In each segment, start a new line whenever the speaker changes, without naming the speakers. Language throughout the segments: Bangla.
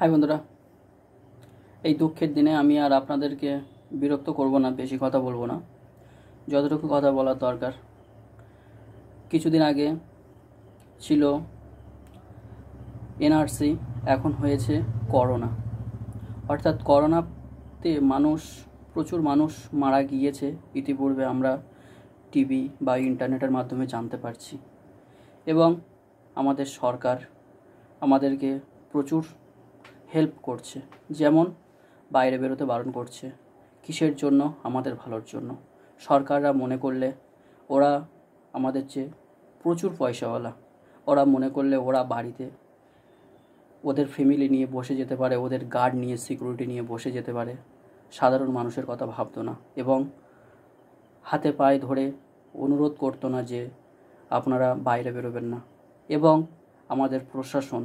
হাই বন্ধুরা এই দুঃখের দিনে আমি আর আপনাদেরকে বিরক্ত করব না বেশি কথা বলবো না যতটুকু কথা বলার দরকার কিছুদিন আগে ছিল এনআরসি এখন হয়েছে করোনা অর্থাৎ করোনাতে মানুষ প্রচুর মানুষ মারা গিয়েছে ইতিপূর্বে আমরা টিভি বা ইন্টারনেটের মাধ্যমে জানতে পারছি এবং আমাদের সরকার আমাদেরকে প্রচুর হেল্প করছে যেমন বাইরে বেরোতে বারণ করছে কিসের জন্য আমাদের ভালোর জন্য সরকাররা মনে করলে ওরা আমাদের চেয়ে প্রচুর পয়সাওয়ালা ওরা মনে করলে ওরা বাড়িতে ওদের ফ্যামিলি নিয়ে বসে যেতে পারে ওদের গার্ড নিয়ে সিকিউরিটি নিয়ে বসে যেতে পারে সাধারণ মানুষের কথা ভাবতো না এবং হাতে পায়ে ধরে অনুরোধ করতো না যে আপনারা বাইরে বেরোবেন না এবং আমাদের প্রশাসন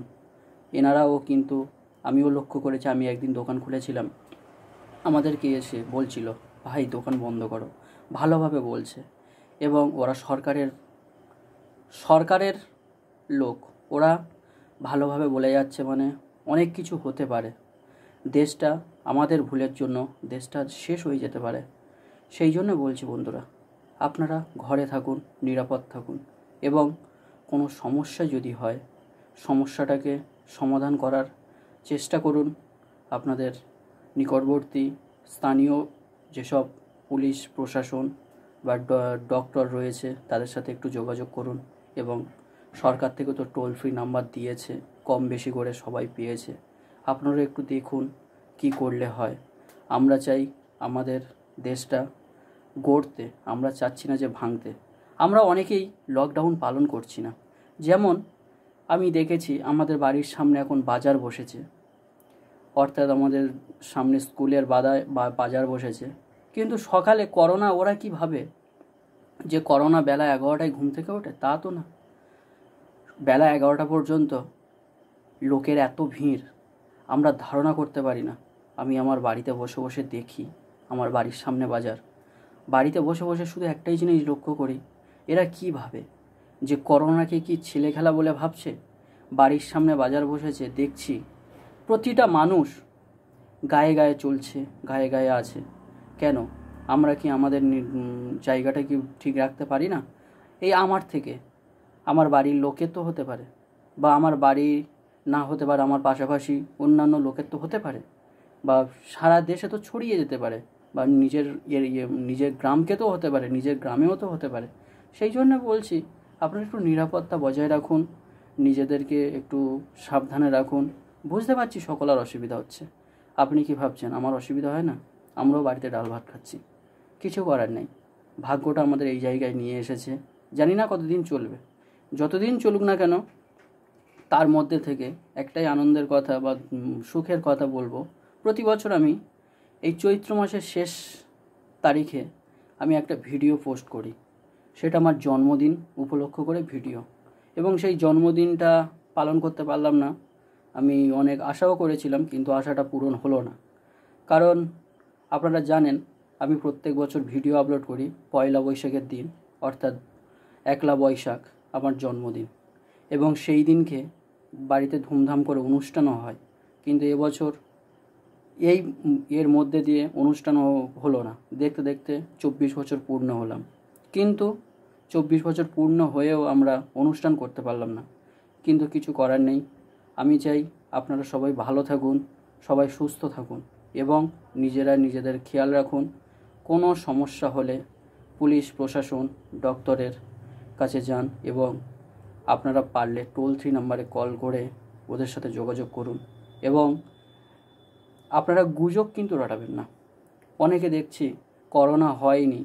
এনারাও কিন্তু আমিও লক্ষ্য করেছি আমি একদিন দোকান খুলেছিলাম আমাদেরকে এসে বলছিল ভাই দোকান বন্ধ করো ভালোভাবে বলছে এবং ওরা সরকারের সরকারের লোক ওরা ভালোভাবে বলে যাচ্ছে মানে অনেক কিছু হতে পারে দেশটা আমাদের ভুলের জন্য দেশটা শেষ হয়ে যেতে পারে সেই জন্য বলছি বন্ধুরা আপনারা ঘরে থাকুন নিরাপদ থাকুন এবং কোনো সমস্যা যদি হয় সমস্যাটাকে সমাধান করার চেষ্টা করুন আপনাদের নিকটবর্তী স্থানীয় যেসব পুলিশ প্রশাসন বা ডক্টর রয়েছে তাদের সাথে একটু যোগাযোগ করুন এবং সরকার থেকে তো টোল ফ্রি নাম্বার দিয়েছে কম বেশি করে সবাই পেয়েছে আপনারা একটু দেখুন কি করলে হয় আমরা চাই আমাদের দেশটা গড়তে আমরা চাচ্ছি না যে ভাঙতে আমরা অনেকেই লকডাউন পালন করছি না যেমন আমি দেখেছি আমাদের বাড়ির সামনে এখন বাজার বসেছে অর্থাৎ আমাদের সামনে স্কুলের বাদায় বাজার বসেছে কিন্তু সকালে করোনা ওরা কি ভাবে যে করোনা বেলা এগারোটায় ঘুম থেকে ওঠে তা তো না বেলা এগারোটা পর্যন্ত লোকের এত ভিড় আমরা ধারণা করতে পারি না আমি আমার বাড়িতে বসে বসে দেখি আমার বাড়ির সামনে বাজার বাড়িতে বসে বসে শুধু একটাই জিনিস লক্ষ্য করি এরা কি ভাবে যে করোনাকে কি ছেলে খেলা বলে ভাবছে বাড়ির সামনে বাজার বসেছে দেখছি প্রতিটা মানুষ গায়ে গায়ে চলছে গায়ে গায়ে আছে কেন আমরা কি আমাদের জায়গাটা কি ঠিক রাখতে পারি না এই আমার থেকে আমার বাড়ির লোকের তো হতে পারে বা আমার বাড়ি না হতে পারে আমার পাশাপাশি অন্যান্য লোকের তো হতে পারে বা সারা দেশে তো ছড়িয়ে যেতে পারে বা নিজের ইয়ে, ইয়ে, নিজের গ্রামকে তো হতে পারে নিজের গ্রামেও তো হতে পারে সেই জন্য বলছি আপনারা একটু নিরাপত্তা বজায় রাখুন নিজেদেরকে একটু সাবধানে রাখুন বুঝতে পারছি সকল আর অসুবিধা হচ্ছে আপনি কি ভাবছেন আমার অসুবিধা হয় না আমরাও বাড়িতে ডাল ভাত খাচ্ছি কিছু করার নেই ভাগ্যটা আমাদের এই জায়গায় নিয়ে এসেছে জানি না কতদিন চলবে যতদিন চলুক না কেন তার মধ্যে থেকে একটাই আনন্দের কথা বা সুখের কথা বলবো প্রতি বছর আমি এই চৈত্র মাসের শেষ তারিখে আমি একটা ভিডিও পোস্ট করি সেটা আমার জন্মদিন উপলক্ষ করে ভিডিও এবং সেই জন্মদিনটা পালন করতে পারলাম না আমি অনেক আশাও করেছিলাম কিন্তু আশাটা পূরণ হলো না কারণ আপনারা জানেন আমি প্রত্যেক বছর ভিডিও আপলোড করি পয়লা বৈশাখের দিন অর্থাৎ একলা বৈশাখ আমার জন্মদিন এবং সেই দিনকে বাড়িতে ধুমধাম করে অনুষ্ঠানও হয় কিন্তু এবছর এই এর মধ্যে দিয়ে অনুষ্ঠানও হলো না দেখতে দেখতে চব্বিশ বছর পূর্ণ হলাম কিন্তু চব্বিশ বছর পূর্ণ হয়েও আমরা অনুষ্ঠান করতে পারলাম না কিন্তু কিছু করার নেই আমি চাই আপনারা সবাই ভালো থাকুন সবাই সুস্থ থাকুন এবং নিজেরা নিজেদের খেয়াল রাখুন কোনো সমস্যা হলে পুলিশ প্রশাসন ডক্টরের কাছে যান এবং আপনারা পারলে টোল থ্রি নাম্বারে কল করে ওদের সাথে যোগাযোগ করুন এবং আপনারা গুজব কিন্তু রাটাবেন না অনেকে দেখছি করোনা হয়নি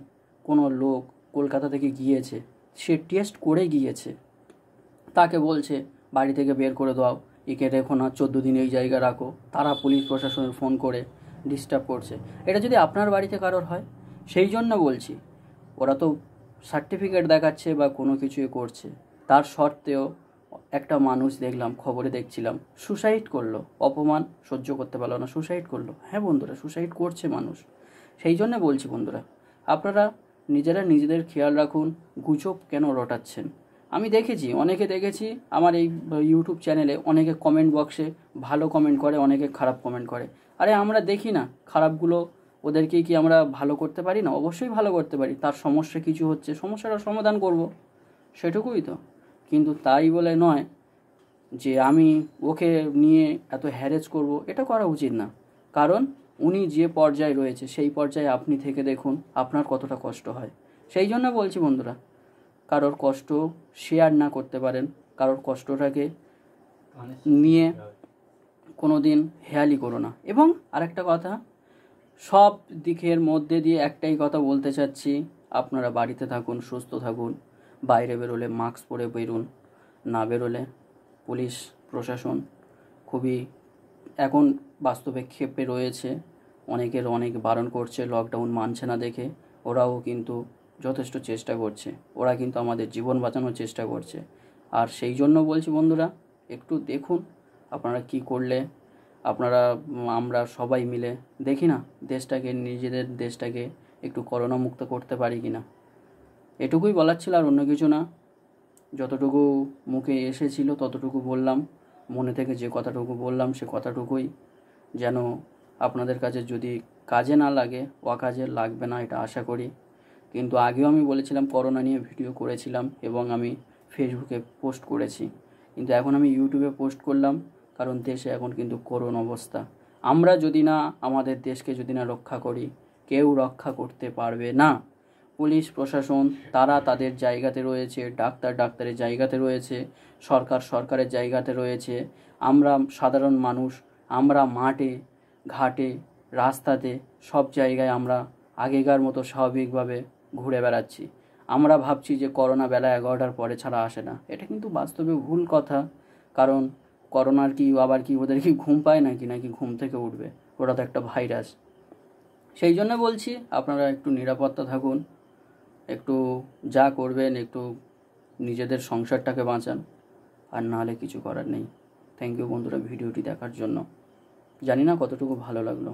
কোনো লোক কলকাতা থেকে গিয়েছে সে টেস্ট করে গিয়েছে তাকে বলছে বাড়ি থেকে বের করে দাও একে রেখো না চোদ্দো দিন এই জায়গা রাখো তারা পুলিশ প্রশাসনের ফোন করে ডিস্টার্ব করছে এটা যদি আপনার বাড়িতে কারোর হয় সেই জন্য বলছি ওরা তো সার্টিফিকেট দেখাচ্ছে বা কোনো কিছুই করছে তার সত্ত্বেও একটা মানুষ দেখলাম খবরে দেখছিলাম সুসাইড করলো অপমান সহ্য করতে পারলো না সুসাইড করলো হ্যাঁ বন্ধুরা সুসাইড করছে মানুষ সেই জন্য বলছি বন্ধুরা আপনারা নিজেরা নিজেদের খেয়াল রাখুন গুজব কেন রটাচ্ছেন আমি দেখেছি অনেকে দেখেছি আমার এই ইউটিউব চ্যানেলে অনেকে কমেন্ট বক্সে ভালো কমেন্ট করে অনেকে খারাপ কমেন্ট করে আরে আমরা দেখি না খারাপগুলো ওদেরকে কি আমরা ভালো করতে পারি না অবশ্যই ভালো করতে পারি তার সমস্যা কিছু হচ্ছে সমস্যাটা সমাধান করব সেটুকুই তো কিন্তু তাই বলে নয় যে আমি ওকে নিয়ে এত হ্যারেজ করব এটা করা উচিত না কারণ উনি যে পর্যায়ে রয়েছে সেই পর্যায়ে আপনি থেকে দেখুন আপনার কতটা কষ্ট হয় সেই জন্য বলছি বন্ধুরা কারোর কষ্ট শেয়ার না করতে পারেন কারোর কষ্টটাকে নিয়ে কোনো দিন হেয়ালি করো না এবং আরেকটা কথা সব দিকের মধ্যে দিয়ে একটাই কথা বলতে চাচ্ছি আপনারা বাড়িতে থাকুন সুস্থ থাকুন বাইরে বেরোলে মাস্ক পরে বেরুন না বেরোলে পুলিশ প্রশাসন খুবই এখন বাস্তবেক্ষেপে রয়েছে অনেকের অনেক বারণ করছে লকডাউন মানছে না দেখে ওরাও কিন্তু যথেষ্ট চেষ্টা করছে ওরা কিন্তু আমাদের জীবন বাঁচানোর চেষ্টা করছে আর সেই জন্য বলছি বন্ধুরা একটু দেখুন আপনারা কি করলে আপনারা আমরা সবাই মিলে দেখি না দেশটাকে নিজেদের দেশটাকে একটু করোনা মুক্ত করতে পারি কি না এটুকুই বলার ছিল আর অন্য কিছু না যতটুকু মুখে এসেছিল ততটুকু বললাম মনে থেকে যে কথাটুকু বললাম সে কথাটুকুই যেন আপনাদের কাছে যদি কাজে না লাগে ও কাজে লাগবে না এটা আশা করি কিন্তু আগেও আমি বলেছিলাম করোনা নিয়ে ভিডিও করেছিলাম এবং আমি ফেসবুকে পোস্ট করেছি কিন্তু এখন আমি ইউটিউবে পোস্ট করলাম কারণ দেশে এখন কিন্তু করুণ অবস্থা আমরা যদি না আমাদের দেশকে যদি না রক্ষা করি কেউ রক্ষা করতে পারবে না পুলিশ প্রশাসন তারা তাদের জায়গাতে রয়েছে ডাক্তার ডাক্তারের জায়গাতে রয়েছে সরকার সরকারের জায়গাতে রয়েছে আমরা সাধারণ মানুষ আমরা মাঠে ঘাটে রাস্তাতে সব জায়গায় আমরা আগেকার মতো স্বাভাবিকভাবে ঘুরে বেড়াচ্ছি আমরা ভাবছি যে করোনা বেলা এগারোটার পরে ছাড়া আসে না এটা কিন্তু বাস্তবে ভুল কথা কারণ করোনার কি আবার কি ওদের কি ঘুম পায় নাকি নাকি ঘুম থেকে উঠবে ওটা তো একটা ভাইরাস সেই জন্য বলছি আপনারা একটু নিরাপত্তা থাকুন একটু যা করবেন একটু নিজেদের সংসারটাকে বাঁচান আর নাহলে কিছু করার নেই থ্যাংক ইউ বন্ধুরা ভিডিওটি দেখার জন্য জানি না কতটুকু ভালো লাগলো